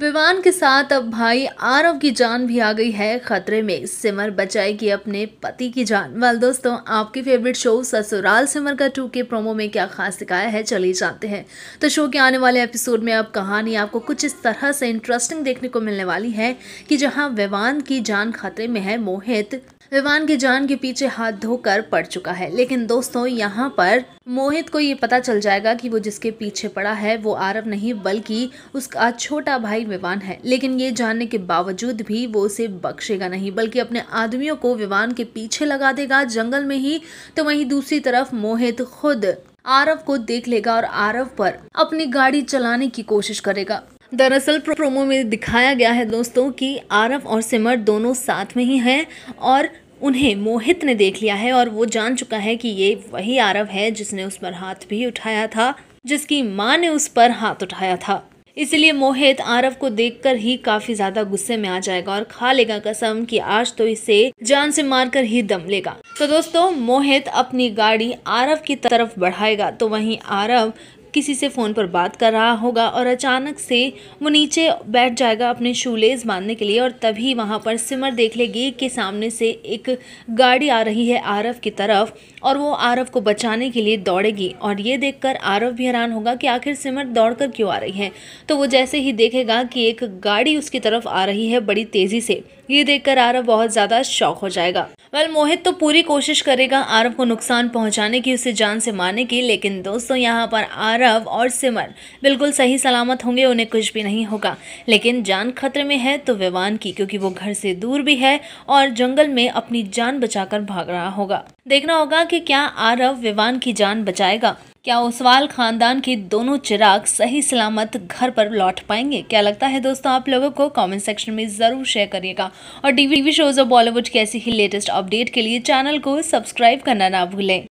विमान के साथ अब भाई आरव की जान भी आ गई है खतरे में सिमर बचाएगी अपने पति की जान वाल दोस्तों आपके फेवरेट शो ससुराल सिमर का टू के प्रोमो में क्या खास दिखाया है चलिए जानते हैं तो शो के आने वाले एपिसोड में अब कहानी आपको कुछ इस तरह से इंटरेस्टिंग देखने को मिलने वाली है कि जहां विमान की जान खतरे में है मोहित विमान की जान के पीछे हाथ धोकर पड़ चुका है लेकिन दोस्तों यहाँ पर मोहित को ये पता चल जाएगा कि वो जिसके पीछे पड़ा है वो आरव नहीं बल्कि उसका छोटा भाई विवान है लेकिन ये जानने के बावजूद भी वो उसे बख्शेगा नहीं बल्कि अपने आदमियों को विमान के पीछे लगा देगा जंगल में ही तो वहीं दूसरी तरफ मोहित खुद आरव को देख लेगा और आरव पर अपनी गाड़ी चलाने की कोशिश करेगा दरअसल प्रोमो में दिखाया गया है दोस्तों कि आरव और सिमर दोनों साथ में ही हैं और उन्हें मोहित ने देख लिया है और वो जान चुका है कि ये वही आरव है जिसने उस पर हाथ भी उठाया था जिसकी माँ ने उस पर हाथ उठाया था इसलिए मोहित आरव को देखकर ही काफी ज्यादा गुस्से में आ जाएगा और खा लेगा कसम कि आज तो इसे जान से मारकर ही दम लेगा तो दोस्तों मोहित अपनी गाड़ी आरव की तरफ बढ़ाएगा तो वहीं आरव किसी से फ़ोन पर बात कर रहा होगा और अचानक से वो नीचे बैठ जाएगा अपने शूलेज बांधने के लिए और तभी वहाँ पर सिमर देख लेगी कि सामने से एक गाड़ी आ रही है आरव की तरफ और वो आरव को बचाने के लिए दौड़ेगी और ये कर आरव भी हैरान होगा कि आखिर सिमर कर क्यों आ रही है तो वो जैसे ही देखेगा कि एक गाड़ी उसकी तरफ आ रही है बड़ी तेज़ी से ये देखकर आरव बहुत ज़्यादा शौक हो जाएगा वेल मोहित तो पूरी कोशिश करेगा आरव को नुकसान पहुंचाने की उसे जान से मारने की लेकिन दोस्तों यहाँ पर आरव और सिमर बिल्कुल सही सलामत होंगे उन्हें कुछ भी नहीं होगा लेकिन जान खतरे में है तो विवान की क्योंकि वो घर से दूर भी है और जंगल में अपनी जान बचाकर भाग रहा होगा देखना होगा कि क्या आरव विवान की जान बचाएगा क्या ओसवाल खानदान के दोनों चिराग सही सलामत घर पर लौट पाएंगे क्या लगता है दोस्तों आप लोगों को कमेंट सेक्शन में ज़रूर शेयर करिएगा और टीवी शोज और बॉलीवुड की ऐसी ही लेटेस्ट अपडेट के लिए चैनल को सब्सक्राइब करना ना भूलें